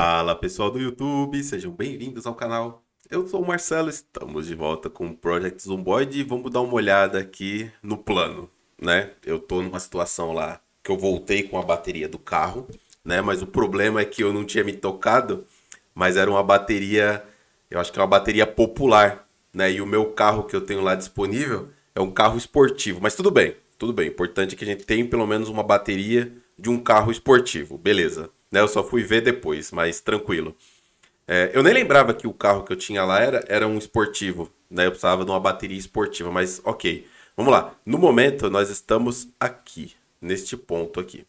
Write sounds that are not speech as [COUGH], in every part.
Fala pessoal do YouTube, sejam bem-vindos ao canal. Eu sou o Marcelo, estamos de volta com o Project Zomboid e vamos dar uma olhada aqui no plano, né? Eu tô numa situação lá que eu voltei com a bateria do carro, né? Mas o problema é que eu não tinha me tocado, mas era uma bateria, eu acho que é uma bateria popular, né? E o meu carro que eu tenho lá disponível é um carro esportivo, mas tudo bem, tudo bem. O importante é que a gente tem pelo menos uma bateria de um carro esportivo, beleza? Né? Eu só fui ver depois, mas tranquilo. É, eu nem lembrava que o carro que eu tinha lá era, era um esportivo, né? Eu precisava de uma bateria esportiva, mas ok. Vamos lá. No momento, nós estamos aqui, neste ponto aqui.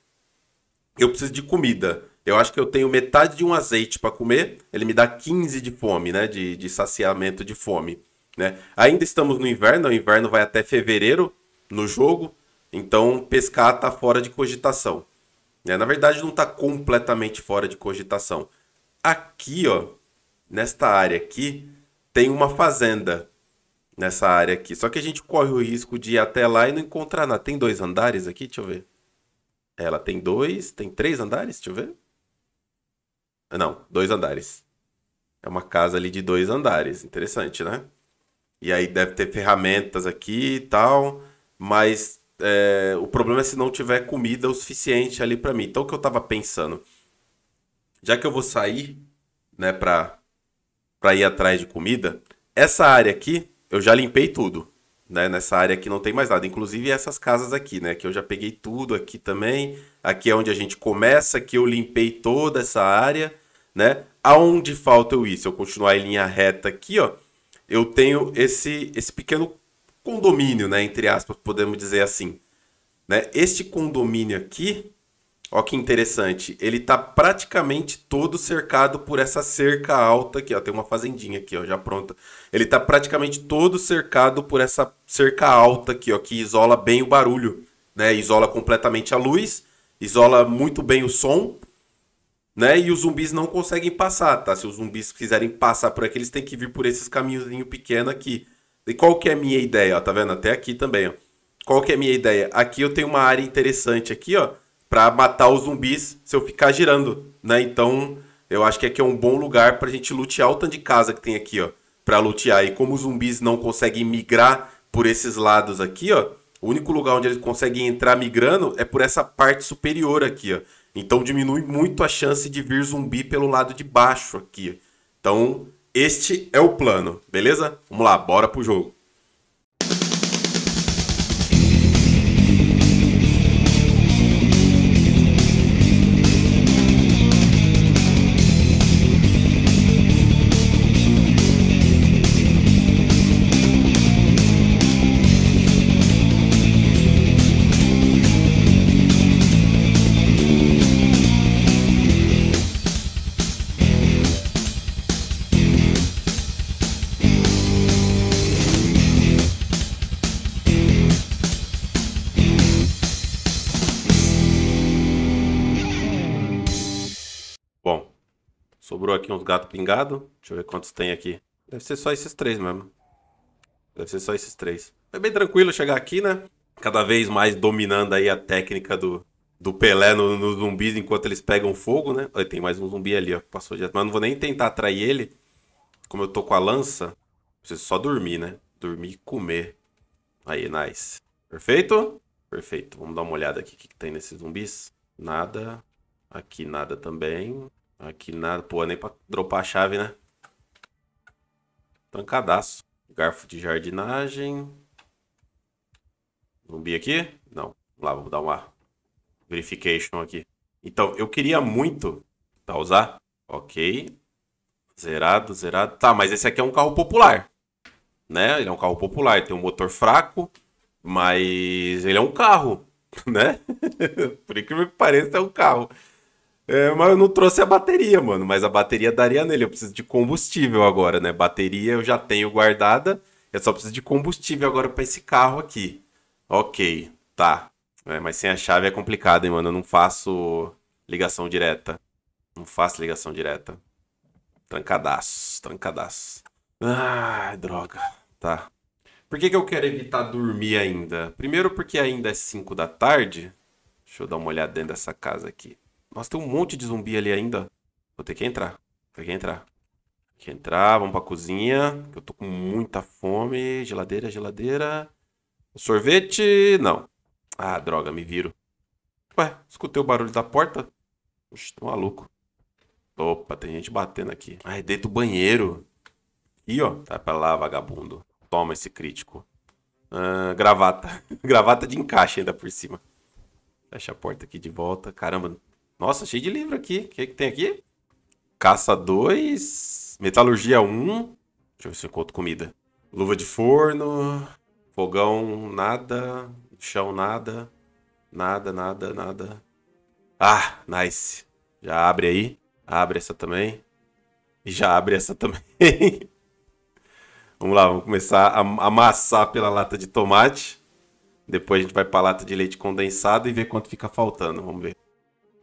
Eu preciso de comida. Eu acho que eu tenho metade de um azeite para comer. Ele me dá 15 de fome, né? De, de saciamento de fome. Né? Ainda estamos no inverno, o inverno vai até fevereiro no jogo. Então pescar está fora de cogitação. Né? Na verdade, não está completamente fora de cogitação. Aqui, ó, nesta área aqui, tem uma fazenda nessa área aqui. Só que a gente corre o risco de ir até lá e não encontrar nada. Tem dois andares aqui? Deixa eu ver. É, ela tem dois, tem três andares? Deixa eu ver. Não, dois andares. É uma casa ali de dois andares. Interessante, né? E aí deve ter ferramentas aqui e tal. Mas é, o problema é se não tiver comida o suficiente ali para mim. Então, o que eu tava pensando? Já que eu vou sair, né, pra, pra ir atrás de comida, essa área aqui, eu já limpei tudo. Né? Nessa área aqui não tem mais nada. Inclusive essas casas aqui, né? Que eu já peguei tudo aqui também. Aqui é onde a gente começa, que eu limpei toda essa área, né? Aonde falta eu ir? Se eu continuar em linha reta aqui, ó, eu tenho esse, esse pequeno condomínio, né? Entre aspas, podemos dizer assim. Né? Este condomínio aqui, ó que interessante, ele está praticamente todo cercado por essa cerca alta aqui, ó, tem uma fazendinha aqui, ó, já pronta. Ele está praticamente todo cercado por essa cerca alta aqui, ó, que isola bem o barulho, né? Isola completamente a luz, isola muito bem o som, né? E os zumbis não conseguem passar, tá? Se os zumbis quiserem passar por aqui, eles têm que vir por esses caminhozinho pequeno aqui. E qual que é a minha ideia? Ó, tá vendo? Até aqui também, ó. Qual que é a minha ideia? Aqui eu tenho uma área interessante aqui, ó, para matar os zumbis se eu ficar girando, né? Então, eu acho que aqui é um bom lugar pra gente lutear o tanto de casa que tem aqui, ó, para lutear. E como os zumbis não conseguem migrar por esses lados aqui, ó, o único lugar onde eles conseguem entrar migrando é por essa parte superior aqui, ó. Então diminui muito a chance de vir zumbi pelo lado de baixo aqui. Então, este é o plano, beleza? Vamos lá, bora pro jogo. gato pingado. Deixa eu ver quantos tem aqui. Deve ser só esses três mesmo. Deve ser só esses três. Foi é bem tranquilo chegar aqui, né? Cada vez mais dominando aí a técnica do, do Pelé nos no zumbis enquanto eles pegam fogo, né? Olha, tem mais um zumbi ali, ó. Passou de... Mas não vou nem tentar atrair ele. Como eu tô com a lança, preciso só dormir, né? Dormir e comer. Aí, nice. Perfeito? Perfeito. Vamos dar uma olhada aqui o que, que tem nesses zumbis. Nada. Aqui nada também. Aqui nada, pô, nem pra dropar a chave, né? Trancadaço. Garfo de jardinagem. Zumbi aqui? Não. Lá, vamos dar uma verification aqui. Então, eu queria muito usar. Ok. Zerado, zerado. Tá, mas esse aqui é um carro popular. Né? Ele é um carro popular. Tem um motor fraco, mas ele é um carro, [LAUGHS] né? Por incrível que pareça, é um carro. É, mas eu não trouxe a bateria, mano. Mas a bateria daria nele. Eu preciso de combustível agora, né? Bateria eu já tenho guardada. Eu só preciso de combustível agora para esse carro aqui. Ok, tá. É, mas sem a chave é complicado, hein, mano. Eu não faço ligação direta. Não faço ligação direta. Trancadaço, trancadaço. Ai, droga. Tá. Por que, que eu quero evitar dormir ainda? Primeiro porque ainda é 5 da tarde. Deixa eu dar uma olhada dentro dessa casa aqui. Nossa, tem um monte de zumbi ali ainda. Vou ter que entrar. Vou ter que entrar. Tem que entrar, vamos pra cozinha. Eu tô com muita fome. Geladeira, geladeira. Sorvete? Não. Ah, droga, me viro. Ué, escutei o barulho da porta? Oxe, tô maluco. Opa, tem gente batendo aqui. Ai, dentro do banheiro. Ih, ó. Tá pra lá, vagabundo. Toma esse crítico. Ah, gravata. [LAUGHS] gravata de encaixe ainda por cima. Fecha a porta aqui de volta. Caramba, nossa, cheio de livro aqui. O que, que tem aqui? Caça 2, Metalurgia 1. Deixa eu ver se eu encontro comida. Luva de forno, fogão, nada, chão, nada, nada, nada, nada. Ah, nice. Já abre aí. Abre essa também. E já abre essa também. [LAUGHS] vamos lá, vamos começar a amassar pela lata de tomate. Depois a gente vai para a lata de leite condensado e ver quanto fica faltando. Vamos ver.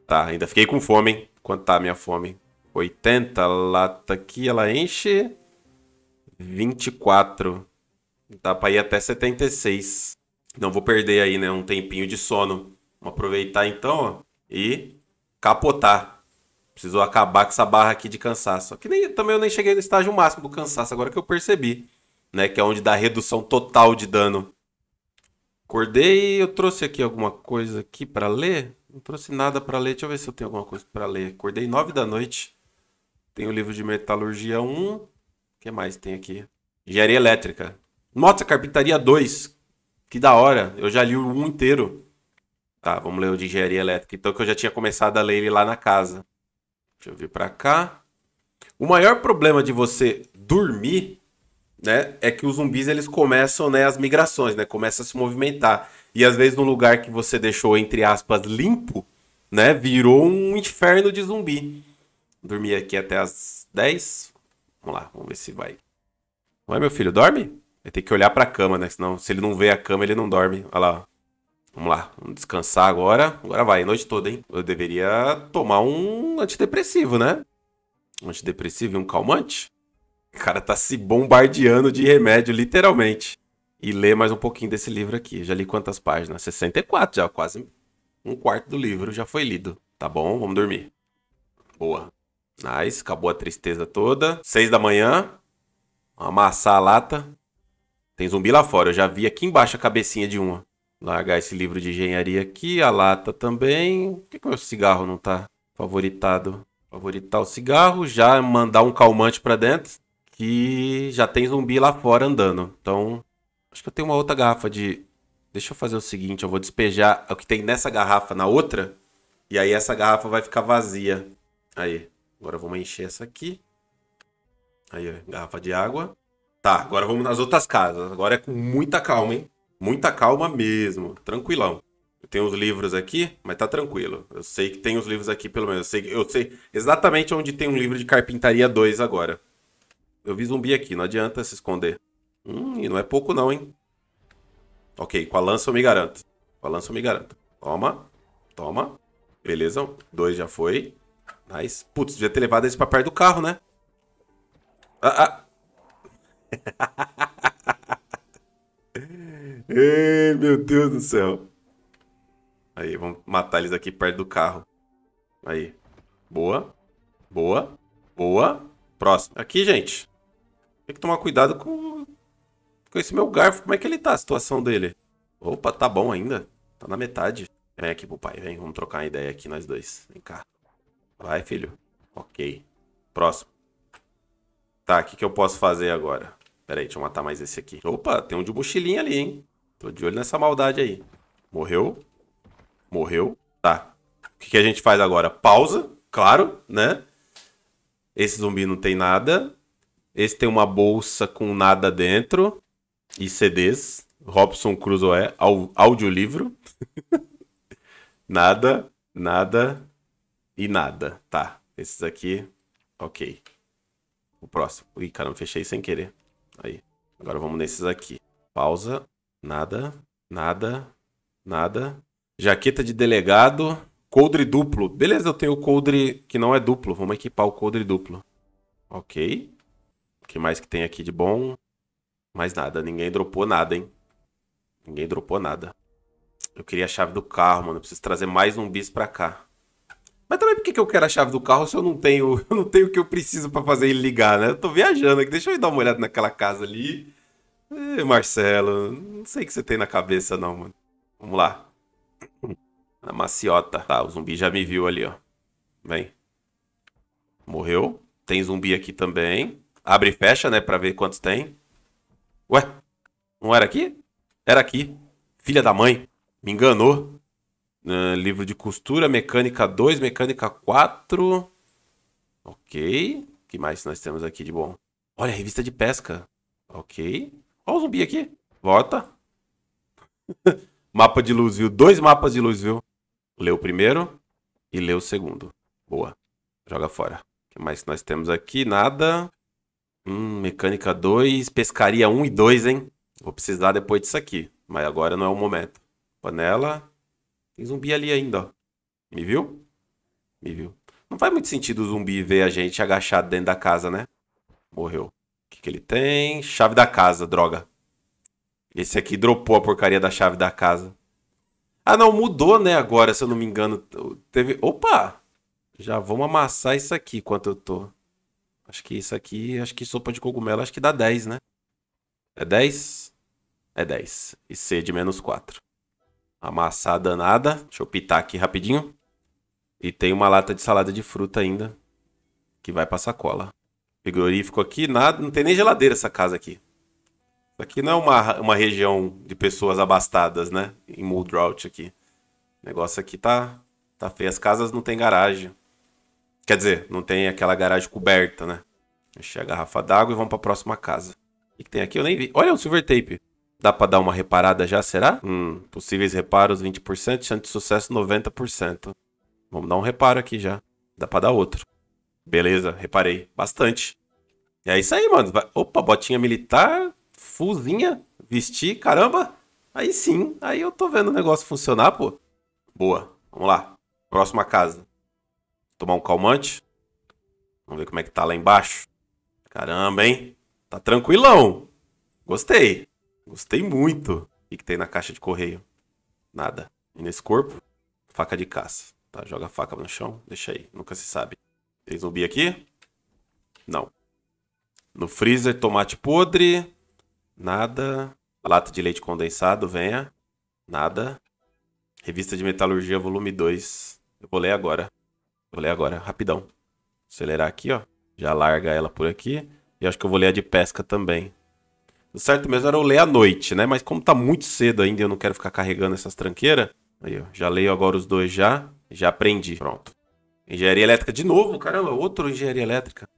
Tá, ainda fiquei com fome, hein? Quanto tá a minha fome? 80, lata aqui, ela enche 24. Dá pra ir até 76. Não vou perder aí, né? Um tempinho de sono. Vamos aproveitar então, ó, e capotar. Precisou acabar com essa barra aqui de cansaço. que nem, também eu nem cheguei no estágio máximo do cansaço, agora que eu percebi. Né, que é onde dá redução total de dano. Acordei, eu trouxe aqui alguma coisa aqui para ler. Não trouxe nada para ler. Deixa eu ver se eu tenho alguma coisa para ler. Acordei nove da noite. Tem o livro de Metalurgia 1. O que mais tem aqui? Engenharia Elétrica. Nossa, Carpintaria 2. Que da hora. Eu já li o 1 inteiro. Tá, vamos ler o de Engenharia Elétrica. Então, que eu já tinha começado a ler ele lá na casa. Deixa eu vir para cá. O maior problema de você dormir, né, é que os zumbis eles começam, né, as migrações, né, começam a se movimentar. E às vezes no lugar que você deixou, entre aspas, limpo, né? Virou um inferno de zumbi. Dormi aqui até as 10. Vamos lá, vamos ver se vai. Vai, meu filho, dorme? Vai ter que olhar pra cama, né? Senão, se ele não vê a cama, ele não dorme. Olha lá. Vamos lá, vamos descansar agora. Agora vai, noite toda, hein? Eu deveria tomar um antidepressivo, né? Um antidepressivo e um calmante? O cara tá se bombardeando de remédio, literalmente e ler mais um pouquinho desse livro aqui. Já li quantas páginas? 64 já, quase um quarto do livro já foi lido. Tá bom? Vamos dormir. Boa. Nice, acabou a tristeza toda. Seis da manhã, amassar a lata. Tem zumbi lá fora, eu já vi aqui embaixo a cabecinha de uma. Largar esse livro de engenharia aqui, a lata também. Por que, que o meu cigarro não tá favoritado? Favoritar o cigarro, já mandar um calmante para dentro, que já tem zumbi lá fora andando. Então, Acho que eu tenho uma outra garrafa de. Deixa eu fazer o seguinte: eu vou despejar o que tem nessa garrafa na outra. E aí essa garrafa vai ficar vazia. Aí. Agora vamos encher essa aqui. Aí, ó, garrafa de água. Tá, agora vamos nas outras casas. Agora é com muita calma, hein? Muita calma mesmo. Tranquilão. Eu tenho os livros aqui, mas tá tranquilo. Eu sei que tem os livros aqui, pelo menos. Eu sei, eu sei exatamente onde tem um livro de carpintaria 2 agora. Eu vi zumbi aqui, não adianta se esconder. Hum, e não é pouco não, hein? Ok, com a lança eu me garanto. Com a lança eu me garanto. Toma. Toma. Beleza. Dois já foi. Nice. Putz, devia ter levado esse pra perto do carro, né? Ah, ah. [LAUGHS] Ei, meu Deus do céu. Aí, vamos matar eles aqui perto do carro. Aí. Boa. Boa. Boa. Próximo. Aqui, gente. Tem que tomar cuidado com com esse meu garfo, como é que ele tá a situação dele? Opa, tá bom ainda. Tá na metade. Vem aqui pro pai, vem. Vamos trocar uma ideia aqui nós dois. Vem cá. Vai, filho. Ok. Próximo. Tá, o que, que eu posso fazer agora? Pera aí, deixa eu matar mais esse aqui. Opa, tem um de mochilinha ali, hein? Tô de olho nessa maldade aí. Morreu. Morreu. Tá. O que, que a gente faz agora? Pausa, claro, né? Esse zumbi não tem nada. Esse tem uma bolsa com nada dentro e CDs, Robson Crusoe, audiolivro. [LAUGHS] nada, nada e nada. Tá, esses aqui, ok. O próximo. Ih, caramba, fechei sem querer. Aí, agora vamos nesses aqui. Pausa, nada, nada, nada. Jaqueta de delegado, coldre duplo. Beleza, eu tenho o coldre que não é duplo. Vamos equipar o coldre duplo. Ok. O que mais que tem aqui de bom? Mais nada, ninguém dropou nada, hein? Ninguém dropou nada. Eu queria a chave do carro, mano. Eu preciso trazer mais um pra cá. Mas também por que, eu quero a chave do carro se eu não tenho [LAUGHS] eu não tenho o que eu preciso para fazer ele ligar, né? Eu tô viajando aqui. Deixa eu ir dar uma olhada naquela casa ali. Ei, Marcelo, não sei o que você tem na cabeça não, mano. Vamos lá. Na maciota. Tá, o zumbi já me viu ali, ó. Vem. Morreu. Tem zumbi aqui também. Abre e fecha, né, pra ver quantos tem. Ué, não era aqui? Era aqui. Filha da mãe. Me enganou. Uh, livro de costura, mecânica 2, mecânica 4. Ok. O que mais nós temos aqui de bom? Olha, revista de pesca. Ok. Olha o zumbi aqui. Volta. [LAUGHS] Mapa de luz viu? Dois mapas de luz viu? Lê o primeiro e lê o segundo. Boa. Joga fora. O que mais nós temos aqui? Nada. Hum, mecânica 2, pescaria 1 um e 2, hein? Vou precisar depois disso aqui. Mas agora não é o momento. Panela. Tem zumbi ali ainda, ó. Me viu? Me viu. Não faz muito sentido o zumbi ver a gente agachado dentro da casa, né? Morreu. O que, que ele tem? Chave da casa, droga. Esse aqui dropou a porcaria da chave da casa. Ah, não, mudou, né, agora, se eu não me engano. Teve... Opa! Já vamos amassar isso aqui enquanto eu tô. Acho que isso aqui, acho que sopa de cogumelo, acho que dá 10, né? É 10? É 10. E C de menos 4. Amassada danada. Deixa eu pitar aqui rapidinho. E tem uma lata de salada de fruta ainda. Que vai pra sacola. Frigorífico aqui, nada. Não tem nem geladeira essa casa aqui. Isso aqui não é uma, uma região de pessoas abastadas, né? Em Muldrout aqui. O negócio aqui tá, tá feio. As casas não tem garagem. Quer dizer, não tem aquela garagem coberta, né? Encher a garrafa d'água e vamos pra próxima casa. O que tem aqui? Eu nem vi. Olha o silver tape. Dá pra dar uma reparada já, será? Hum, possíveis reparos 20%, chance de sucesso 90%. Vamos dar um reparo aqui já. Dá pra dar outro. Beleza, reparei. Bastante. E é isso aí, mano. Opa, botinha militar, fuzinha, vestir, caramba. Aí sim, aí eu tô vendo o negócio funcionar, pô. Boa, vamos lá. Próxima casa. Tomar um calmante. Vamos ver como é que tá lá embaixo. Caramba, hein? Tá tranquilão. Gostei. Gostei muito. O que, que tem na caixa de correio? Nada. E nesse corpo? Faca de caça. Tá, joga a faca no chão. Deixa aí. Nunca se sabe. Tem zumbi aqui? Não. No freezer, tomate podre. Nada. lata de leite condensado, venha. Nada. Revista de Metalurgia, volume 2. Eu vou ler agora. Vou ler agora, rapidão. Acelerar aqui, ó. Já larga ela por aqui. E acho que eu vou ler a de pesca também. O certo mesmo era eu ler à noite, né? Mas como tá muito cedo ainda eu não quero ficar carregando essas tranqueiras. Aí, ó. Já leio agora os dois já. Já aprendi. Pronto. Engenharia elétrica de novo, caramba. Outro engenharia elétrica.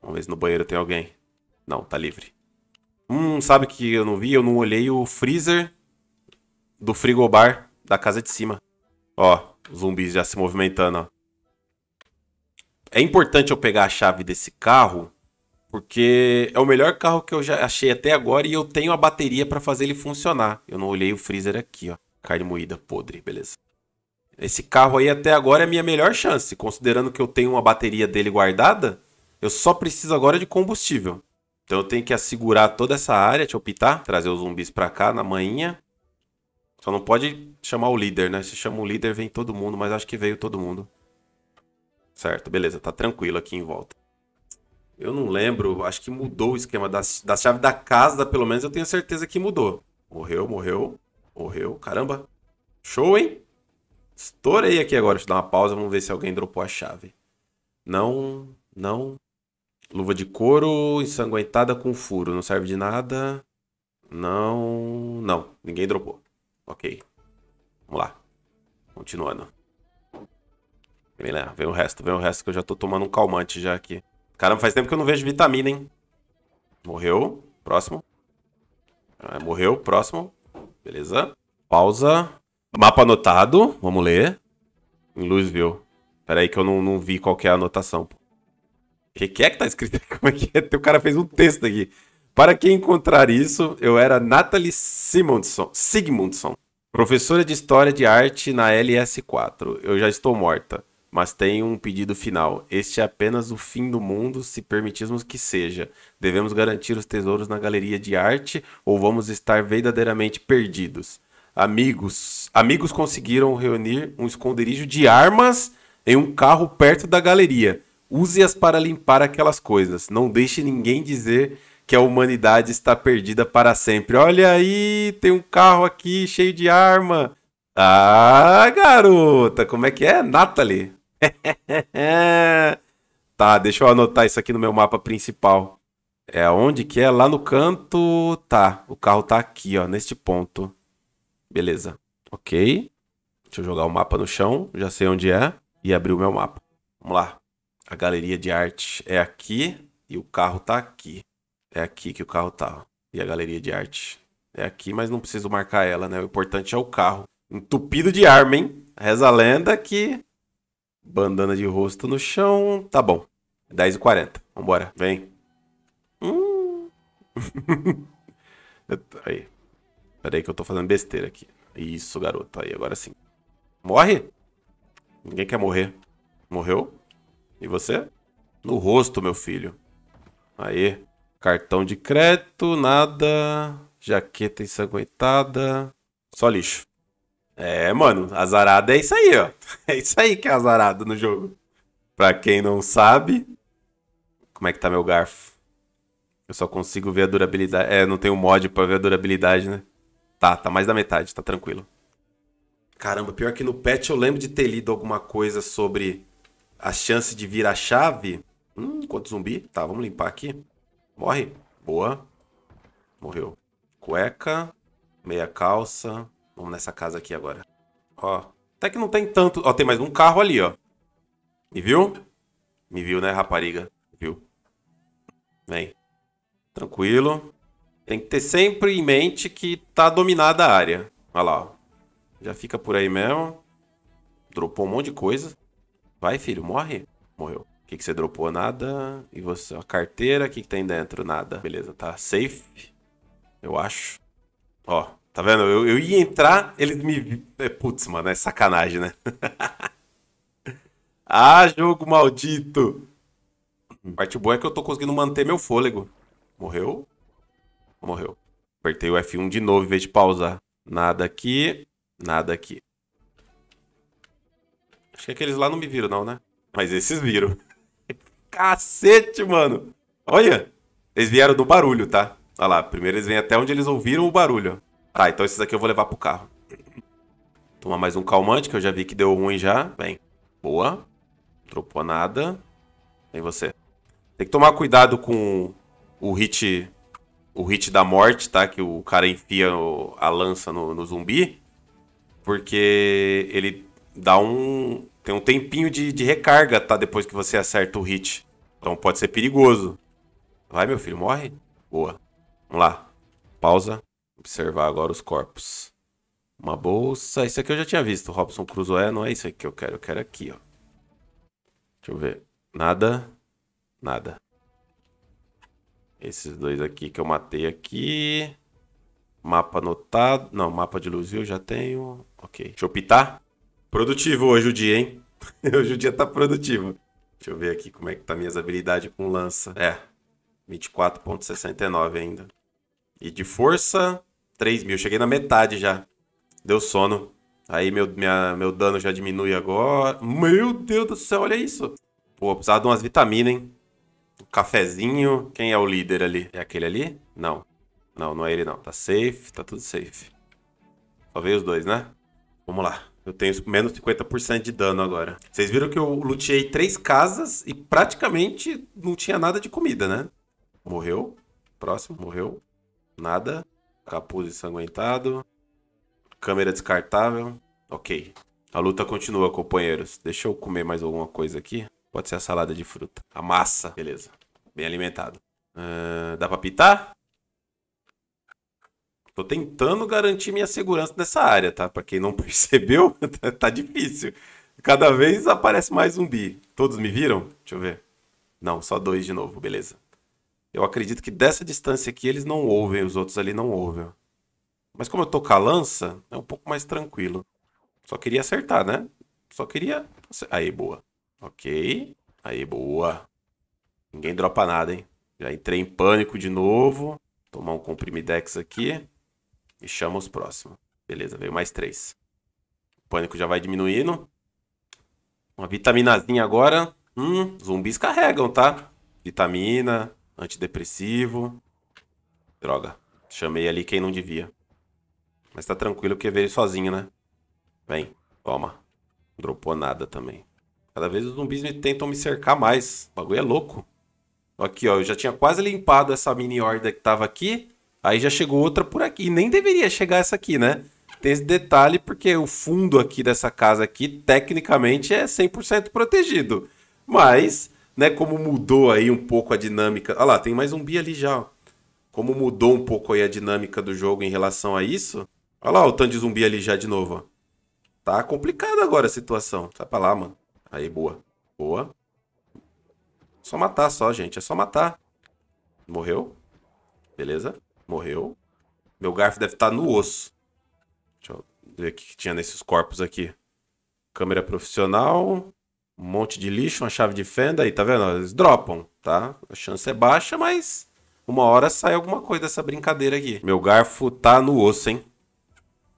Vamos ver se no banheiro tem alguém. Não, tá livre. Hum, sabe que eu não vi? Eu não olhei o freezer do frigobar da casa de cima. Ó, zumbis já se movimentando, ó é importante eu pegar a chave desse carro, porque é o melhor carro que eu já achei até agora e eu tenho a bateria para fazer ele funcionar. Eu não olhei o freezer aqui, ó. Carne moída, podre, beleza. Esse carro aí até agora é a minha melhor chance, considerando que eu tenho uma bateria dele guardada, eu só preciso agora de combustível. Então eu tenho que assegurar toda essa área, deixa eu pitar, trazer os zumbis para cá na manhã. Só não pode chamar o líder, né? Se chama o líder, vem todo mundo, mas acho que veio todo mundo. Certo, beleza, tá tranquilo aqui em volta. Eu não lembro, acho que mudou o esquema da, da chave da casa, pelo menos eu tenho certeza que mudou. Morreu, morreu, morreu, caramba. Show, hein? Estourei aqui agora, deixa eu dar uma pausa, vamos ver se alguém dropou a chave. Não, não. Luva de couro ensanguentada com furo, não serve de nada. Não, não, ninguém dropou. Ok, vamos lá, continuando lá, vem o resto, vem o resto que eu já tô tomando um calmante já aqui. Caramba, faz tempo que eu não vejo vitamina, hein? Morreu. Próximo. Ah, morreu. Próximo. Beleza. Pausa. Mapa anotado. Vamos ler. Em Louisville. Pera aí que eu não, não vi qual é a anotação. O que, que é que tá escrito aqui? [LAUGHS] Como é que é? O cara fez um texto aqui. Para quem encontrar isso, eu era Natalie Simonson, Sigmundson, professora de História de Arte na LS4. Eu já estou morta mas tem um pedido final. Este é apenas o fim do mundo, se permitirmos que seja. Devemos garantir os tesouros na galeria de arte ou vamos estar verdadeiramente perdidos. Amigos, amigos conseguiram reunir um esconderijo de armas em um carro perto da galeria. Use-as para limpar aquelas coisas. Não deixe ninguém dizer que a humanidade está perdida para sempre. Olha aí, tem um carro aqui cheio de arma. Ah, garota, como é que é? Natalie. [LAUGHS] tá, deixa eu anotar isso aqui no meu mapa principal. É onde que é? Lá no canto. Tá, o carro tá aqui, ó, neste ponto. Beleza. Ok. Deixa eu jogar o mapa no chão, já sei onde é. E abrir o meu mapa. Vamos lá. A galeria de arte é aqui e o carro tá aqui. É aqui que o carro tá. Ó. E a galeria de arte é aqui, mas não preciso marcar ela, né? O importante é o carro. Entupido de arma, hein? Reza a lenda que Bandana de rosto no chão. Tá bom. 10 e 40 Vambora, vem. Hum. [LAUGHS] aí. Pera aí que eu tô fazendo besteira aqui. Isso, garoto. Aí, agora sim. Morre! Ninguém quer morrer. Morreu? E você? No rosto, meu filho. Aí. Cartão de crédito, nada. Jaqueta ensanguentada. Só lixo. É, mano, azarada é isso aí, ó. [LAUGHS] É isso aí que é azarado no jogo. Pra quem não sabe. Como é que tá meu garfo? Eu só consigo ver a durabilidade. É, não tem um mod pra ver a durabilidade, né? Tá, tá mais da metade, tá tranquilo. Caramba, pior que no patch eu lembro de ter lido alguma coisa sobre a chance de vir a chave. Hum, quanto zumbi. Tá, vamos limpar aqui. Morre. Boa. Morreu. Cueca. Meia calça. Vamos nessa casa aqui agora. Ó, até que não tem tanto... Ó, tem mais um carro ali, ó. Me viu? Me viu, né, rapariga? viu. Vem. Tranquilo. Tem que ter sempre em mente que tá dominada a área. Olha lá, ó. Já fica por aí mesmo. Dropou um monte de coisa. Vai, filho, morre. Morreu. O que, que você dropou? Nada. E você? A carteira, o que, que tem dentro? Nada. Beleza, tá safe. Eu acho. Ó, Tá vendo? Eu, eu ia entrar, ele me. É, putz, mano, é sacanagem, né? [LAUGHS] ah, jogo maldito! A parte boa é que eu tô conseguindo manter meu fôlego. Morreu? Morreu. Apertei o F1 de novo em vez de pausar. Nada aqui, nada aqui. Acho que aqueles lá não me viram não, né? Mas esses viram. [LAUGHS] Cacete, mano! Olha! Eles vieram do barulho, tá? Olha lá, primeiro eles vêm até onde eles ouviram o barulho. Tá, então esses aqui eu vou levar pro carro. Tomar mais um calmante, que eu já vi que deu ruim já. Bem, boa. Tropou nada. Vem você. Tem que tomar cuidado com o hit o hit da morte, tá? Que o cara enfia o, a lança no, no, zumbi. Porque ele dá um. Tem um tempinho de, de recarga, tá? Depois que você acerta o hit. Então pode ser perigoso. Vai, meu filho, morre. Boa. Vamos lá. Pausa. Observar agora os corpos. Uma bolsa. Isso aqui eu já tinha visto. Robson Crusoe. É, não é isso aqui que eu quero. Eu quero aqui, ó. Deixa eu ver. Nada. Nada. Esses dois aqui que eu matei aqui. Mapa anotado. Não, mapa de eu já tenho. Ok. Deixa eu pitar. Produtivo hoje o dia, hein? [LAUGHS] hoje o dia tá produtivo. Deixa eu ver aqui como é que tá minhas habilidades com lança. É. 24.69 ainda. E de força, 3 mil. Cheguei na metade já. Deu sono. Aí meu, minha, meu dano já diminui agora. Meu Deus do céu, olha isso. Pô, precisava de umas vitaminas, hein? Um cafezinho. Quem é o líder ali? É aquele ali? Não. Não, não é ele não. Tá safe, tá tudo safe. Só veio os dois, né? Vamos lá. Eu tenho menos 50% de dano agora. Vocês viram que eu luteei três casas e praticamente não tinha nada de comida, né? Morreu. Próximo, morreu. Nada. Capuz ensanguentado. Câmera descartável. Ok. A luta continua, companheiros. Deixa eu comer mais alguma coisa aqui. Pode ser a salada de fruta. A massa. Beleza. Bem alimentado. Uh, dá pra pitar? Tô tentando garantir minha segurança nessa área, tá? Pra quem não [LAUGHS] percebeu, [LAUGHS] tá difícil. Cada vez aparece mais zumbi. Todos me viram? Deixa eu ver. Não, só dois de novo, beleza. Eu acredito que dessa distância aqui eles não ouvem, os outros ali não ouvem. Mas como eu tô com a lança, é um pouco mais tranquilo. Só queria acertar, né? Só queria... Aí, boa. Ok. Aí, boa. Ninguém dropa nada, hein? Já entrei em pânico de novo. Tomar um comprimidex aqui. E chama os próximos. Beleza, veio mais três. O pânico já vai diminuindo. Uma vitaminazinha agora. Hum, zumbis carregam, tá? Vitamina, antidepressivo. Droga, chamei ali quem não devia. Mas tá tranquilo porque veio sozinho, né? Vem, toma. Dropou nada também. Cada vez os zumbis me tentam me cercar mais. O bagulho é louco. Aqui, ó, eu já tinha quase limpado essa mini horda que tava aqui. Aí já chegou outra por aqui. E nem deveria chegar essa aqui, né? Tem esse detalhe porque o fundo aqui dessa casa aqui, tecnicamente, é 100% protegido. Mas né, como mudou aí um pouco a dinâmica. Olha lá, tem mais um ali já. Como mudou um pouco aí a dinâmica do jogo em relação a isso. Olha lá o tanto de zumbi ali já de novo, ó. Tá complicada agora a situação. Sai pra lá, mano. Aí, boa. Boa. Só matar só, gente. É só matar. Morreu. Beleza. Morreu. Meu garfo deve estar tá no osso. Deixa eu ver o que tinha nesses corpos aqui. Câmera profissional um monte de lixo, uma chave de fenda aí, tá vendo? Eles dropam, tá? A chance é baixa, mas uma hora sai alguma coisa dessa brincadeira aqui. Meu garfo tá no osso, hein?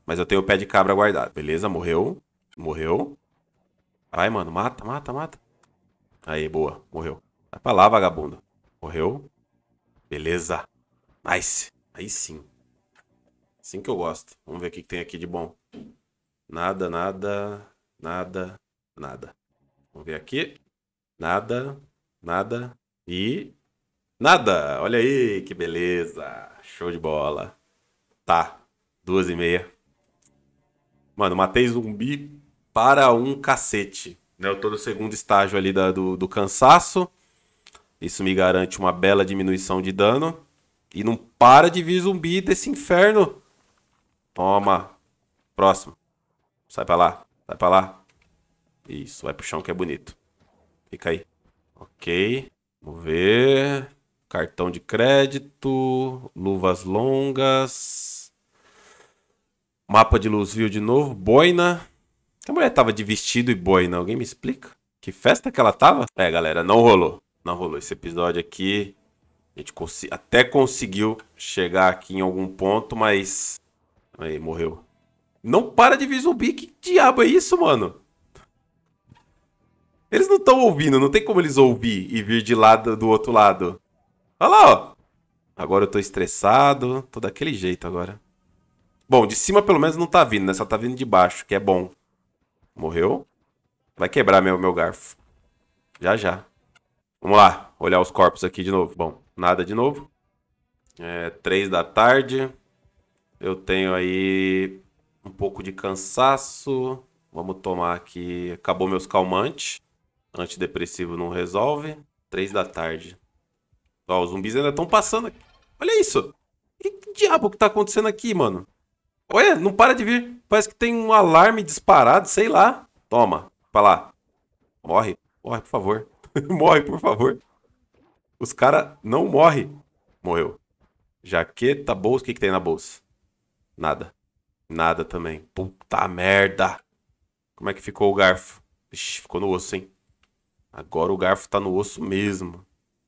Mas eu tenho o pé de cabra guardado. Beleza, morreu. Morreu. Vai, mano, mata, mata, mata. Aí, boa, morreu. Vai pra lá, vagabundo. Morreu. Beleza. Nice. Aí sim. Assim que eu gosto. Vamos ver o que tem aqui de bom. Nada, nada, nada, nada. Vamos ver aqui. Nada, nada e nada. Olha aí, que beleza. Show de bola. Tá, duas e meia. Mano, matei zumbi para um cacete. Né? Eu tô no segundo estágio ali da, do, do cansaço. Isso me garante uma bela diminuição de dano. E não para de vir zumbi desse inferno. Toma. Próximo. Sai pra lá. Sai pra lá. Isso, vai pro chão que é bonito. Fica aí. Ok. Vamos ver. Cartão de crédito. Luvas longas. Mapa de viu de novo. Boina. A mulher tava de vestido e boina? Alguém me explica? Que festa que ela tava? É, galera, não rolou. Não rolou. Esse episódio aqui. A gente até conseguiu chegar aqui em algum ponto, mas. Aí, morreu. Não para de vir zumbi. Que diabo é isso, mano? Eles não estão ouvindo, não tem como eles ouvir e vir de lado do outro lado. Olha lá, ó. Agora eu tô estressado, tô daquele jeito agora. Bom, de cima pelo menos não tá vindo, né? Só tá vindo de baixo, que é bom. Morreu? Vai quebrar meu, meu garfo. Já, já. Vamos lá, olhar os corpos aqui de novo. Bom, nada de novo. É, três da tarde. Eu tenho aí um pouco de cansaço. Vamos tomar aqui... Acabou meus calmantes. Antidepressivo não resolve. Três da tarde. Ó, os zumbis ainda estão passando aqui. Olha isso. Que, que diabo que tá acontecendo aqui, mano? Olha, não para de vir. Parece que tem um alarme disparado, sei lá. Toma, pra lá. Morre. Morre, por favor. [LAUGHS] morre, por favor. Os caras não morrem. Morreu. Jaqueta, bolsa. O que, que tem na bolsa? Nada. Nada também. Puta merda. Como é que ficou o garfo? Ixi, ficou no osso, hein? Agora o garfo tá no osso mesmo.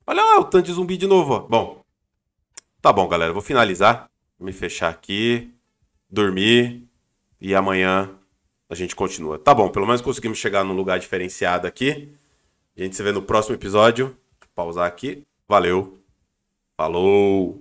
Olha lá o tanto de zumbi de novo, ó. Bom, tá bom, galera. Vou finalizar. Vou me fechar aqui. Dormir. E amanhã a gente continua. Tá bom, pelo menos conseguimos chegar num lugar diferenciado aqui. A gente se vê no próximo episódio. Vou pausar aqui. Valeu. Falou!